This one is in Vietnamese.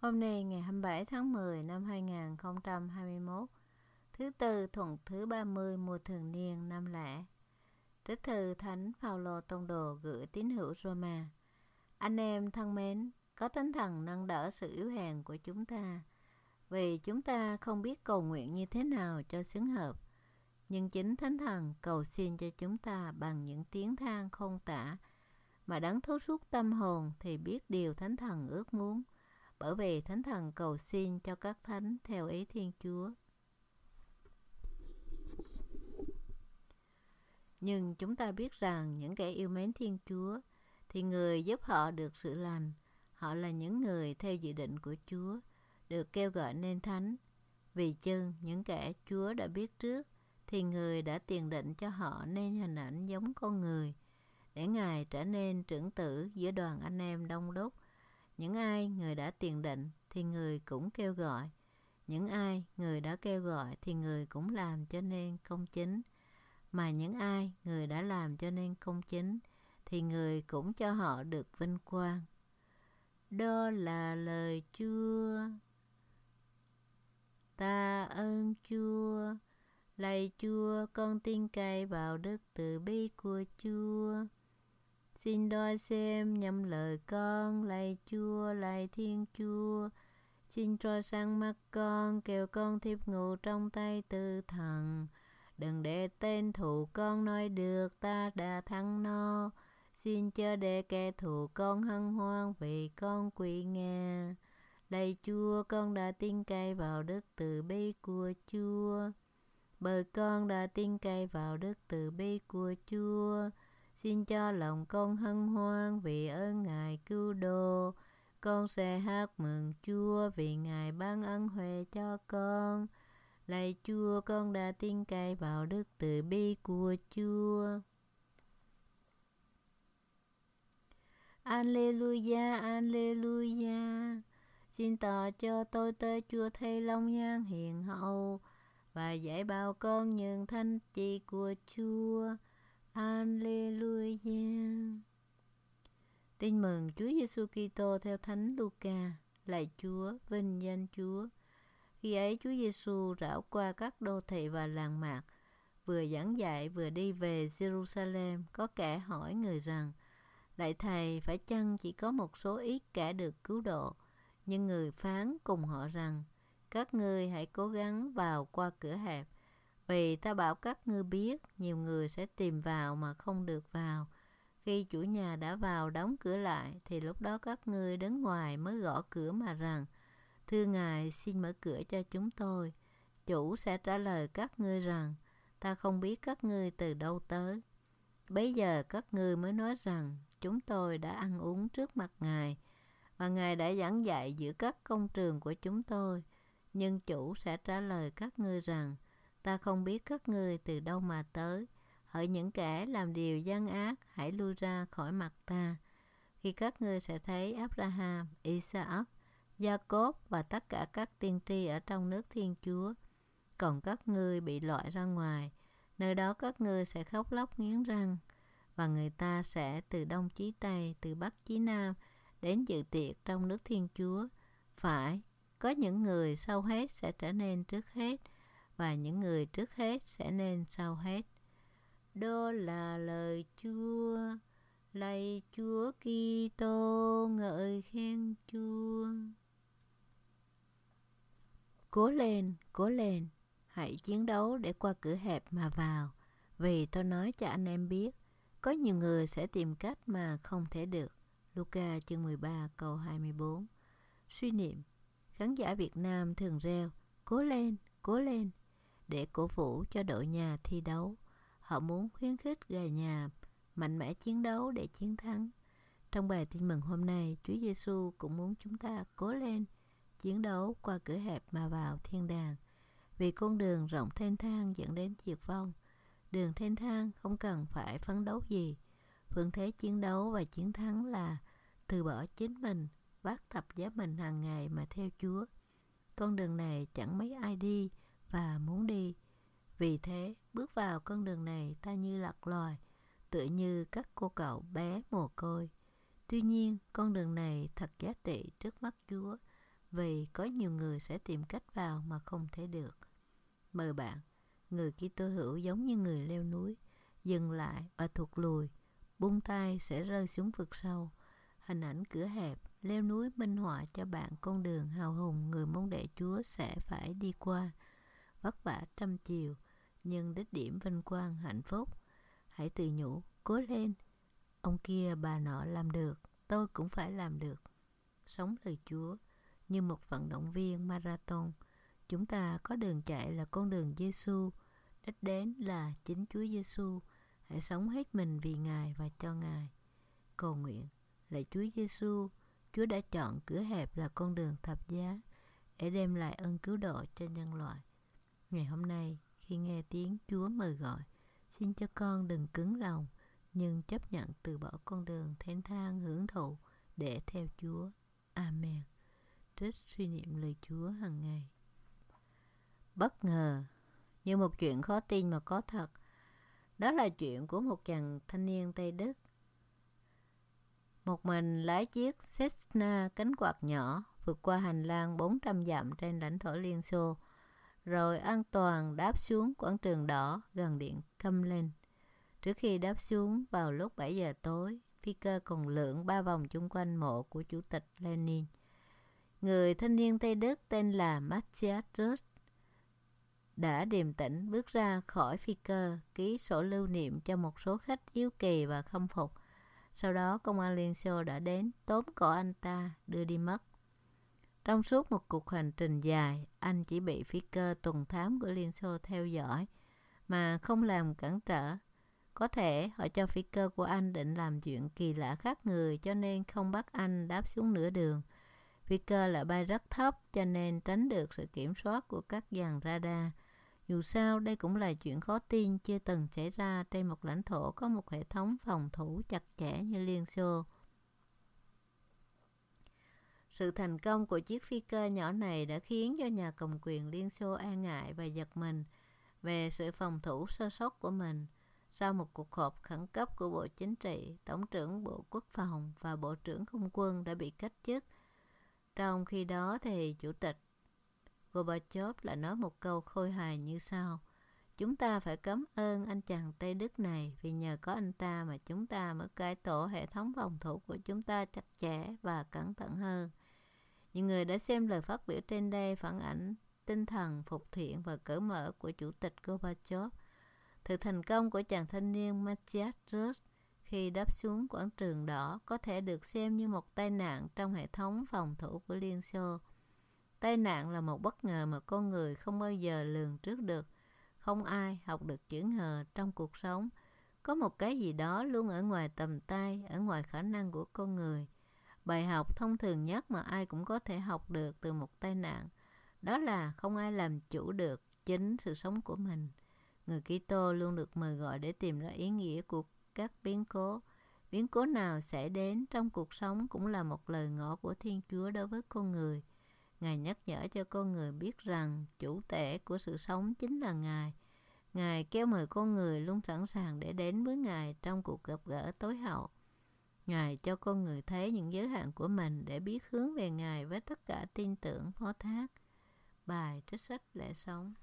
Hôm nay ngày 27 tháng 10 năm 2021, thứ tư tuần thứ 30 mùa thường niên năm lẻ. Trích thư Thánh Phaolô Tông Đồ gửi tín hữu Roma. Anh em thân mến, có thánh thần nâng đỡ sự yếu hèn của chúng ta, vì chúng ta không biết cầu nguyện như thế nào cho xứng hợp. Nhưng chính Thánh Thần cầu xin cho chúng ta bằng những tiếng than không tả, mà đấng thấu suốt tâm hồn thì biết điều Thánh Thần ước muốn – bởi vì thánh thần cầu xin cho các thánh theo ý Thiên Chúa. Nhưng chúng ta biết rằng những kẻ yêu mến Thiên Chúa thì người giúp họ được sự lành. Họ là những người theo dự định của Chúa, được kêu gọi nên thánh. Vì chưng những kẻ Chúa đã biết trước thì người đã tiền định cho họ nên hình ảnh giống con người để Ngài trở nên trưởng tử giữa đoàn anh em đông đúc những ai người đã tiền định thì người cũng kêu gọi. Những ai người đã kêu gọi thì người cũng làm cho nên công chính. Mà những ai người đã làm cho nên công chính thì người cũng cho họ được vinh quang. Đó là lời Chúa. Ta ơn Chúa. Lạy Chúa, con tin cậy vào đức từ bi của Chúa. Xin đôi xem nhầm lời con, lạy chúa, lạy thiên chúa. Xin cho sang mắt con, kêu con thiếp ngủ trong tay tư thần. Đừng để tên thù con nói được ta đã thắng nó. No. Xin cho để kẻ thù con hân hoan vì con quỳ nghe. Lạy Chúa, con đã tin cay vào đức từ bi của Chúa. Bởi con đã tin cay vào đức từ bi của Chúa. Xin cho lòng con hân hoan vì ơn Ngài cứu độ. Con sẽ hát mừng Chúa vì Ngài ban ân huệ cho con. Lạy Chúa, con đã tin cậy vào đức từ bi của Chúa. Alleluia, Alleluia. Xin tỏ cho tôi tới Chúa thay long nhan hiền hậu và dạy bao con những thanh trị của Chúa. Alleluia. Tin mừng Chúa Giêsu Kitô theo Thánh Luca, lạy Chúa, vinh danh Chúa. Khi ấy Chúa Giêsu rảo qua các đô thị và làng mạc, vừa giảng dạy vừa đi về Jerusalem, có kẻ hỏi người rằng: Lạy thầy, phải chăng chỉ có một số ít kẻ được cứu độ? Nhưng người phán cùng họ rằng: Các ngươi hãy cố gắng vào qua cửa hẹp vì ta bảo các ngươi biết, nhiều người sẽ tìm vào mà không được vào. Khi chủ nhà đã vào đóng cửa lại, thì lúc đó các ngươi đứng ngoài mới gõ cửa mà rằng, Thưa ngài, xin mở cửa cho chúng tôi. Chủ sẽ trả lời các ngươi rằng, ta không biết các ngươi từ đâu tới. Bây giờ các ngươi mới nói rằng, chúng tôi đã ăn uống trước mặt ngài, và ngài đã giảng dạy giữa các công trường của chúng tôi. Nhưng chủ sẽ trả lời các ngươi rằng, Ta không biết các người từ đâu mà tới. Hỡi những kẻ làm điều gian ác, hãy lui ra khỏi mặt ta. Khi các ngươi sẽ thấy Abraham, Isaac, Jacob và tất cả các tiên tri ở trong nước Thiên Chúa. Còn các ngươi bị loại ra ngoài, nơi đó các ngươi sẽ khóc lóc nghiến răng. Và người ta sẽ từ Đông Chí Tây, từ Bắc Chí Nam đến dự tiệc trong nước Thiên Chúa. Phải, có những người sau hết sẽ trở nên trước hết và những người trước hết sẽ nên sau hết. Đó là lời Chúa, lạy Chúa Kitô ngợi khen Chúa. Cố lên, cố lên, hãy chiến đấu để qua cửa hẹp mà vào, vì tôi nói cho anh em biết, có nhiều người sẽ tìm cách mà không thể được. Luca chương 13 câu 24 Suy niệm Khán giả Việt Nam thường reo Cố lên, cố lên để cổ vũ cho đội nhà thi đấu. Họ muốn khuyến khích gà nhà mạnh mẽ chiến đấu để chiến thắng. Trong bài tin mừng hôm nay, Chúa Giêsu cũng muốn chúng ta cố lên chiến đấu qua cửa hẹp mà vào thiên đàng. Vì con đường rộng thênh thang dẫn đến diệt vong. Đường thênh thang không cần phải phấn đấu gì. Phương thế chiến đấu và chiến thắng là từ bỏ chính mình, vác thập giá mình hàng ngày mà theo Chúa. Con đường này chẳng mấy ai đi, và muốn đi. Vì thế, bước vào con đường này ta như lạc loài, tựa như các cô cậu bé mồ côi. Tuy nhiên, con đường này thật giá trị trước mắt Chúa, vì có nhiều người sẽ tìm cách vào mà không thể được. Mời bạn, người Kitô hữu giống như người leo núi, dừng lại và thụt lùi, buông tay sẽ rơi xuống vực sâu. Hình ảnh cửa hẹp, leo núi minh họa cho bạn con đường hào hùng người môn đệ Chúa sẽ phải đi qua vất vả trăm chiều, nhưng đích điểm vinh quang hạnh phúc. Hãy tự nhủ, cố lên, ông kia bà nọ làm được, tôi cũng phải làm được. Sống lời Chúa như một vận động viên marathon, chúng ta có đường chạy là con đường Giêsu, đích đến là chính Chúa Giêsu. Hãy sống hết mình vì Ngài và cho Ngài. Cầu nguyện, lạy Chúa Giêsu, Chúa đã chọn cửa hẹp là con đường thập giá để đem lại ơn cứu độ cho nhân loại. Ngày hôm nay, khi nghe tiếng Chúa mời gọi, xin cho con đừng cứng lòng, nhưng chấp nhận từ bỏ con đường thênh thang hưởng thụ để theo Chúa. Amen. Trích suy niệm lời Chúa hàng ngày. Bất ngờ, như một chuyện khó tin mà có thật. Đó là chuyện của một chàng thanh niên Tây Đức. Một mình lái chiếc Cessna cánh quạt nhỏ vượt qua hành lang 400 dặm trên lãnh thổ Liên Xô – rồi an toàn đáp xuống quảng trường đỏ gần điện Cumberland. Trước khi đáp xuống vào lúc 7 giờ tối, phi cơ còn lượn ba vòng chung quanh mộ của Chủ tịch Lenin. Người thanh niên Tây Đức tên là Matthias Rust đã điềm tĩnh bước ra khỏi phi cơ, ký sổ lưu niệm cho một số khách yếu kỳ và khâm phục. Sau đó công an Liên Xô đã đến tóm cổ anh ta, đưa đi mất. Trong suốt một cuộc hành trình dài, anh chỉ bị phi cơ tuần thám của Liên Xô theo dõi mà không làm cản trở. Có thể họ cho phi cơ của anh định làm chuyện kỳ lạ khác người cho nên không bắt anh đáp xuống nửa đường. Phi cơ lại bay rất thấp cho nên tránh được sự kiểm soát của các dàn radar. Dù sao, đây cũng là chuyện khó tin chưa từng xảy ra trên một lãnh thổ có một hệ thống phòng thủ chặt chẽ như Liên Xô. Sự thành công của chiếc phi cơ nhỏ này đã khiến cho nhà cầm quyền Liên Xô an e ngại và giật mình về sự phòng thủ sơ sót của mình. Sau một cuộc họp khẩn cấp của Bộ Chính trị, Tổng trưởng Bộ Quốc phòng và Bộ trưởng Không quân đã bị cách chức. Trong khi đó thì Chủ tịch Gorbachev lại nói một câu khôi hài như sau. Chúng ta phải cảm ơn anh chàng Tây Đức này vì nhờ có anh ta mà chúng ta mới cải tổ hệ thống phòng thủ của chúng ta chặt chẽ và cẩn thận hơn những người đã xem lời phát biểu trên đây phản ảnh tinh thần phục thiện và cởi mở của Chủ tịch Gorbachev. Sự thành công của chàng thanh niên Matthias Rus khi đáp xuống quảng trường đỏ có thể được xem như một tai nạn trong hệ thống phòng thủ của Liên Xô. Tai nạn là một bất ngờ mà con người không bao giờ lường trước được. Không ai học được chữ ngờ trong cuộc sống. Có một cái gì đó luôn ở ngoài tầm tay, ở ngoài khả năng của con người – Bài học thông thường nhất mà ai cũng có thể học được từ một tai nạn đó là không ai làm chủ được chính sự sống của mình. Người Kitô luôn được mời gọi để tìm ra ý nghĩa của các biến cố. Biến cố nào sẽ đến trong cuộc sống cũng là một lời ngỏ của Thiên Chúa đối với con người. Ngài nhắc nhở cho con người biết rằng chủ tể của sự sống chính là Ngài. Ngài kêu mời con người luôn sẵn sàng để đến với Ngài trong cuộc gặp gỡ tối hậu. Ngài cho con người thấy những giới hạn của mình để biết hướng về Ngài với tất cả tin tưởng phó thác. Bài trích sách Lẽ Sống